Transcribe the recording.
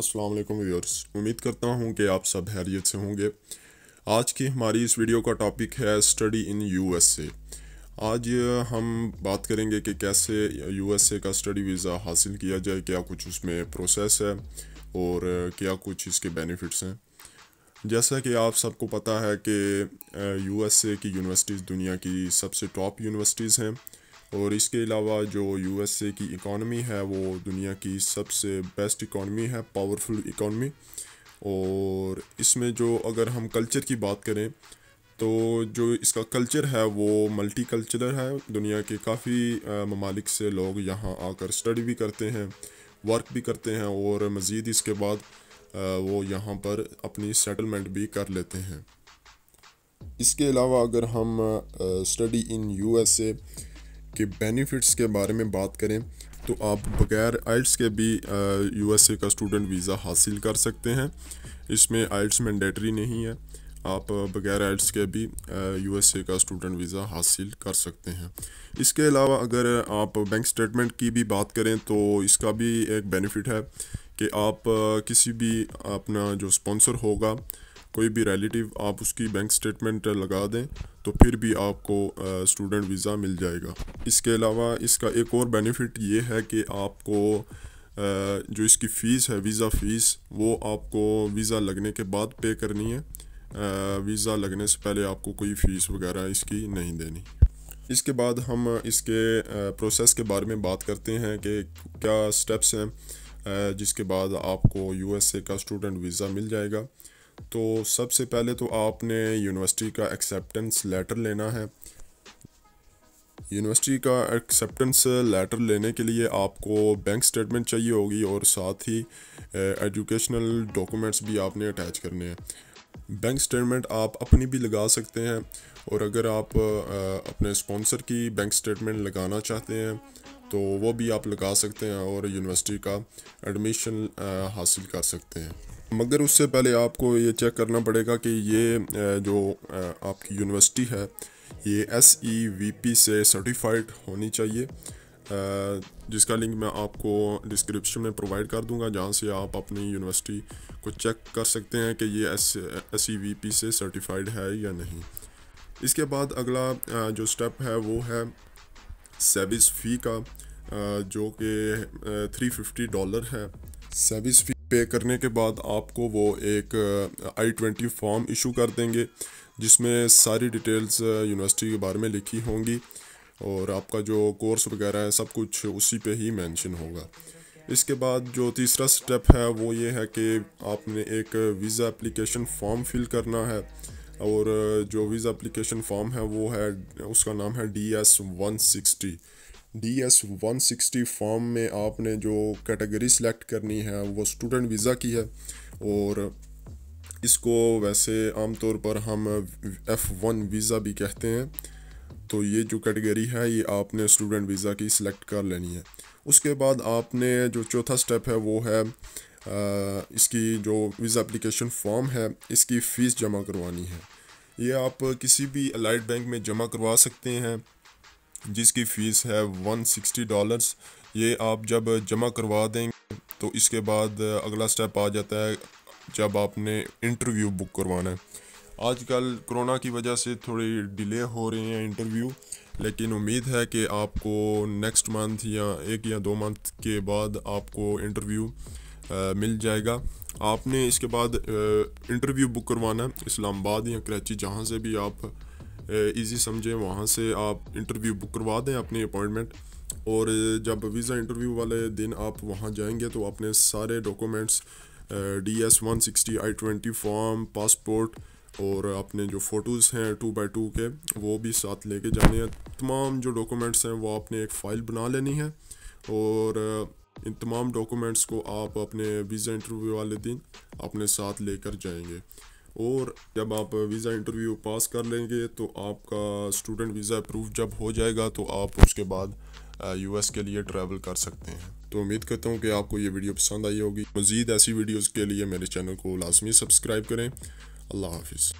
अस्सलाम वालेकुम व्यूअर्स उम्मीद करता हूँ कि आप सब हैरियत से होंगे आज की हमारी इस वीडियो का टॉपिक है स्टडी इन यूएसए आज हम बात करेंगे कि कैसे यूएसए का स्टडी वीज़ा हासिल किया जाए क्या कुछ उसमें प्रोसेस है और क्या कुछ इसके बेनिफिट्स हैं जैसा कि आप सबको पता है कि यूएसए की यूनिवर्सिटीज़ दुनिया की सबसे टॉप यूनिवर्सिटीज़ हैं और इसके अलावा जो यूएसए की इकॉनमी है वो दुनिया की सबसे बेस्ट इकॉनमी है पावरफुल इकॉनमी और इसमें जो अगर हम कल्चर की बात करें तो जो इसका कल्चर है वो मल्टी कल्चरल है दुनिया के काफ़ी ममालिक से लोग यहाँ आकर स्टडी भी करते हैं वर्क भी करते हैं और मज़ीद इसके बाद वो यहाँ पर अपनी सेटलमेंट भी कर लेते हैं इसके अलावा अगर हम स्टडी इन यूएसए के बेनिफिट्स के बारे में बात करें तो आप बगैर आइल्स के भी यू एस ए का स्टूडेंट वीज़ा हासिल कर सकते हैं इसमें आइल्स मैंडेटरी नहीं है आप बगैर आइल्स के भी यू एस ए का स्टूडेंट वीज़ा हासिल कर सकते हैं इसके अलावा अगर आप बैंक स्टेटमेंट की भी बात करें तो इसका भी एक बेनिफिट है कि आप किसी भी अपना जो स्पॉन्सर होगा कोई भी रिलेटिव आप उसकी बैंक स्टेटमेंट लगा दें तो फिर भी आपको स्टूडेंट वीज़ा मिल जाएगा इसके अलावा इसका एक और बेनिफिट ये है कि आपको जो इसकी फ़ीस है वीज़ा फ़ीस वो आपको वीज़ा लगने के बाद पे करनी है वीज़ा लगने से पहले आपको कोई फ़ीस वगैरह इसकी नहीं देनी इसके बाद हम इसके प्रोसेस के बारे में बात करते हैं कि क्या स्टेप्स हैं जिसके बाद आपको यूएसए का स्टूडेंट वीज़ा मिल जाएगा तो सबसे पहले तो आपने यूनिवर्सिटी का एक्सेप्टेंस लेटर लेना है यूनिवर्सिटी का एक्सेप्टेंस लेटर लेने के लिए आपको बैंक स्टेटमेंट चाहिए होगी और साथ ही एजुकेशनल डॉक्यूमेंट्स भी आपने अटैच करने हैं बैंक स्टेटमेंट आप अपनी भी लगा सकते हैं और अगर आप अपने स्पॉन्सर की बैंक स्टेटमेंट लगाना चाहते हैं तो वो भी आप लगा सकते हैं और यूनिवर्सिटी का एडमिशन हासिल कर सकते हैं मगर उससे पहले आपको ये चेक करना पड़ेगा कि ये जो आपकी यूनिवर्सिटी है ये एस ई वी पी से सर्टिफाइड होनी चाहिए जिसका लिंक मैं आपको डिस्क्रिप्शन में प्रोवाइड कर दूंगा जहाँ से आप अपनी यूनिवर्सिटी को चेक कर सकते हैं कि ये S S E V P से सर्टिफाइड है या नहीं इसके बाद अगला जो स्टेप है वो है सेविस फ़ी का जो कि थ्री फिफ्टी डॉलर है सर्विस फ़ी पे करने के बाद आपको वो एक आई ट्वेंटी फॉर्म इशू कर देंगे जिसमें सारी डिटेल्स यूनिवर्सिटी के बारे में लिखी होंगी और आपका जो कोर्स वगैरह है सब कुछ उसी पे ही मेंशन होगा इसके बाद जो तीसरा स्टेप है वो ये है कि आपने एक वीज़ा एप्लीकेशन फॉर्म फिल करना है और जो वीज़ा अप्लीकेशन फॉर्म है वो है उसका नाम है D S one sixty D S one sixty form में आपने जो कैटेगरी सिलेक्ट करनी है वो स्टूडेंट वीज़ा की है और इसको वैसे आमतौर पर हम एफ़ वन वीज़ा भी कहते हैं तो ये जो कैटेगरी है ये आपने स्टूडेंट वीज़ा की सिलेक्ट कर लेनी है उसके बाद आपने जो चौथा स्टेप है वो है इसकी जो वीज़ा अप्लीकेशन फॉर्म है इसकी फ़ीस जमा करवानी है ये आप किसी भी अलाइड बैंक में जमा करवा सकते हैं जिसकी फ़ीस है वन सिक्सटी डॉलर्स ये आप जब जमा करवा देंगे तो इसके बाद अगला स्टेप आ जाता है जब आपने इंटरव्यू बुक करवाना है आजकल कोरोना की वजह से थोड़ी डिले हो रही हैं इंटरव्यू लेकिन उम्मीद है कि आपको नेक्स्ट मंथ या एक या दो मंथ के बाद आपको इंटरव्यू मिल जाएगा आपने इसके बाद इंटरव्यू बुक करवाना है इस्लामाबाद या कराची जहाँ से भी आप इजी समझें वहाँ से आप इंटरव्यू बुक करवा दें अपनी अपॉइंटमेंट और जब वीज़ा इंटरव्यू वाले दिन आप वहाँ जाएंगे तो अपने सारे documents D S one sixty I twenty form passport और अपने जो फ़ोटोज़ हैं टू बाई टू के वो भी साथ लेके जाने हैं तमाम जो डॉक्यूमेंट्स हैं वो आपने एक फ़ाइल बना लेनी है और इन तमाम डॉक्यूमेंट्स को आप अपने वीज़ा इंटरव्यू वाले दिन अपने साथ लेकर जाएंगे और जब आप वीज़ा इंटरव्यू पास कर लेंगे तो आपका स्टूडेंट वीज़ा अप्रूव जब हो जाएगा तो आप उसके बाद यूएस के लिए ट्रैवल कर सकते हैं तो उम्मीद करता हूँ कि आपको ये वीडियो पसंद आई होगी मज़ीद ऐसी वीडियोज़ के लिए मेरे चैनल को लाजमी सब्सक्राइब करें अल्लाह हाफिज़